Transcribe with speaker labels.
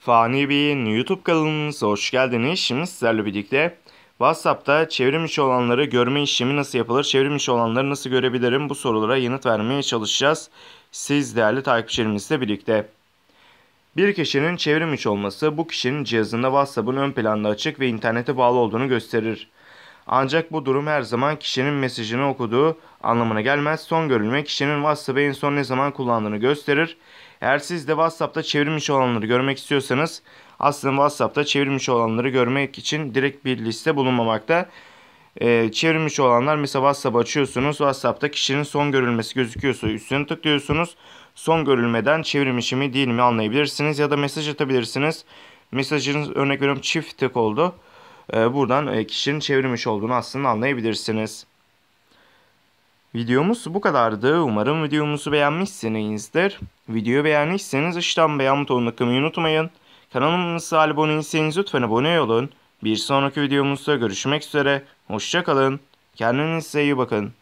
Speaker 1: Fani Bey'in YouTube kanalımıza hoş geldiniz. Şimdi sizlerle birlikte WhatsApp'ta çevrim içi olanları görme işlemi nasıl yapılır, çevrim içi olanları nasıl görebilirim bu sorulara yanıt vermeye çalışacağız. Siz değerli takipçilerimizle birlikte. Bir kişinin çevrim içi olması bu kişinin cihazında WhatsApp'ın ön planda açık ve internete bağlı olduğunu gösterir. Ancak bu durum her zaman kişinin mesajını okuduğu anlamına gelmez. Son görülme kişinin WhatsApp'ı en son ne zaman kullandığını gösterir. Eğer siz de WhatsApp'ta çevirmiş olanları görmek istiyorsanız aslında WhatsApp'ta çevirmiş olanları görmek için direkt bir liste bulunmamakta. Ee, çevirmiş olanlar mesela WhatsApp açıyorsunuz. WhatsApp'ta kişinin son görülmesi gözüküyorsa üstüne tıklıyorsunuz. Son görülmeden çevirmişi mi değil mi anlayabilirsiniz ya da mesaj atabilirsiniz. Mesajınız örnek veriyorum çift tık oldu. Ee, buradan e, kişinin çevirmiş olduğunu aslında anlayabilirsiniz. Videomuz bu kadardı. Umarım videomuzu beğenmişsinizdir. Videoyu beğendiyseniz işlem beğen butonuna tıklamayı unutmayın. Kanalımıza abone değilseniz lütfen abone olun. Bir sonraki videomuzda görüşmek üzere. Hoşçakalın. Kendinize iyi bakın.